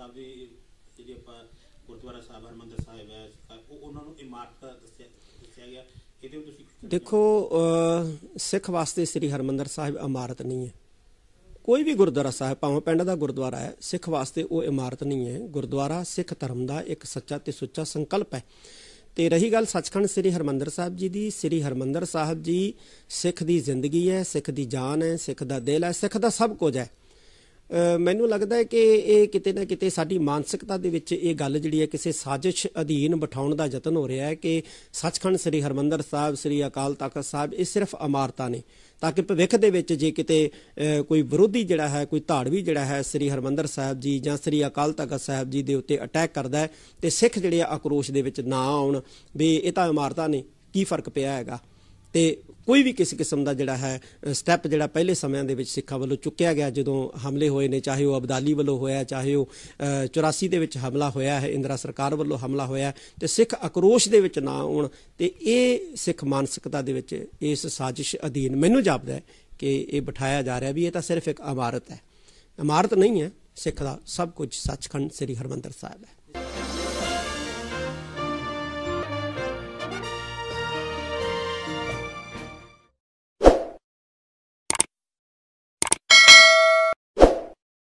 ਸਾਹਿਬ ਦੀ ਜਿਹੜੀ ਆਪਾਂ ਗੁਰਦੁਆਰਾ ਸਾਹਿਬ ਹਰਮੰਦਰ ਸਾਹਿਬ ਹੈ ਉਹ ਉਹਨਾਂ ਨੂੰ ਇਮਾਰਤ ਦੱਸਿਆ ਦੱਸਿਆ ਗਿਆ ਇਹਦੇ ਵਿੱਚ ਤੁਸੀਂ ਦੇਖੋ ਸਿੱਖ ਵਾਸਤੇ ਸ੍ਰੀ ਹਰਮੰਦਰ ਸਾਹਿਬ ਇਮਾਰਤ ਨਹੀਂ ਹੈ ਕੋਈ ਵੀ ਗੁਰਦੁਆਰਾ ਸਾਹਿਬ ਭਾਵੇਂ ਪਿੰਡ ਦਾ ਗੁਰਦੁਆਰਾ ਹੈ ਸਿੱਖ ਵਾਸਤੇ ਉਹ ਇਮਾਰਤ ਨਹੀਂ ਹੈ ਗੁਰਦੁਆਰਾ ਸਿੱਖ ਧਰਮ ਦਾ ਇੱਕ ਸੱਚਾ ਤੇ ਸੁੱਚਾ ਸੰਕਲਪ ਹੈ ਤੇ ਰਹੀ ਗੱਲ ਸੱਚਖੰਡ ਸ੍ਰੀ ਹਰਮੰਦਰ ਸਾਹਿਬ ਜੀ ਦੀ ਸ੍ਰੀ ਹਰਮੰਦਰ ਸਾਹਿਬ ਜੀ ਸਿੱਖ ਦੀ ਜ਼ਿੰਦਗੀ ਹੈ ਸਿੱਖ ਦੀ ਜਾਨ ਹੈ ਸਿੱਖ ਦਾ ਦਿਲ ਹੈ ਸਿੱਖ ਦਾ ਸਭ ਕੁਝ ਹੈ ਮੈਨੂੰ ਲੱਗਦਾ ਹੈ ਕਿ ਇਹ ਕਿਤੇ ਨਾ ਕਿਤੇ ਸਾਡੀ ਮਾਨਸਿਕਤਾ ਦੇ ਵਿੱਚ ਇਹ ਗੱਲ ਜਿਹੜੀ ਹੈ ਕਿਸੇ ਸਾਜ਼ਿਸ਼ ਅਧੀਨ ਬਿਠਾਉਣ ਦਾ ਯਤਨ ਹੋ ਰਿਹਾ ਹੈ ਕਿ ਸੱਚਖੰਡ ਸ੍ਰੀ ਹਰਮੰਦਰ ਸਾਹਿਬ ਸ੍ਰੀ ਅਕਾਲ ਤਖਤ ਸਾਹਿਬ ਇਹ ਸਿਰਫ ਇਮਾਰਤਾਂ ਨੇ ਤਾਂ ਕਿ ਭਵਿੱਖ ਦੇ ਵਿੱਚ ਜੇ ਕਿਤੇ ਕੋਈ ਵਿਰੋਧੀ ਜਿਹੜਾ ਹੈ ਕੋਈ ਧਾੜਵੀ ਜਿਹੜਾ ਹੈ ਸ੍ਰੀ ਹਰਮੰਦਰ ਸਾਹਿਬ ਜੀ ਜਾਂ ਸ੍ਰੀ ਅਕਾਲ ਤਖਤ ਸਾਹਿਬ ਜੀ ਦੇ ਉੱਤੇ ਅਟੈਕ ਕਰਦਾ ਹੈ ਤੇ ਸਿੱਖ ਜਿਹੜੇ ਆਕਰੋਸ਼ ਦੇ ਵਿੱਚ ਨਾ ਆਉਣ ਵੀ ਇਹ ਤਾਂ ਇਮਾਰਤਾਂ ਨੇ ਕੀ ਫਰਕ ਪਿਆ ਹੈਗਾ ਤੇ ਕੋਈ ਵੀ ਕਿਸੇ ਕਿਸਮ ਦਾ ਜਿਹੜਾ ਹੈ ਸਟੈਪ ਜਿਹੜਾ ਪਹਿਲੇ ਸਮਿਆਂ ਦੇ ਵਿੱਚ ਸਿੱਖਾਂ ਵੱਲੋਂ ਚੁੱਕਿਆ ਗਿਆ ਜਦੋਂ ਹਮਲੇ ਹੋਏ ਨੇ ਚਾਹੇ ਉਹ ਅਬਦਾਲੀ ਵੱਲੋਂ ਹੋਇਆ ਚਾਹੇ ਉਹ 84 ਦੇ ਵਿੱਚ ਹਮਲਾ ਹੋਇਆ ਹੈ ਇੰਦਰਾ ਸਰਕਾਰ ਵੱਲੋਂ ਹਮਲਾ ਹੋਇਆ ਤੇ ਸਿੱਖ ਅਕਰੋਸ਼ ਦੇ ਵਿੱਚ ਨਾ ਆਉਣ ਤੇ ਇਹ ਸਿੱਖ ਮਾਨਸਿਕਤਾ ਦੇ ਵਿੱਚ ਇਸ ਸਾਜ਼ਿਸ਼ ਅਧੀਨ ਮੈਨੂੰ ਜਾਪਦਾ ਹੈ ਕਿ ਇਹ ਬਿਠਾਇਆ ਜਾ ਰਿਹਾ ਵੀ ਇਹ ਤਾਂ ਸਿਰਫ ਇੱਕ ਇਮਾਰਤ ਹੈ ਇਮਾਰਤ ਨਹੀਂ ਹੈ ਸਿੱਖ ਦਾ ਸਭ ਕੁਝ ਸੱਚਖੰਡ ਸ੍ਰੀ ਹਰਮੰਦਰ ਸਾਹਿਬ ਹੈ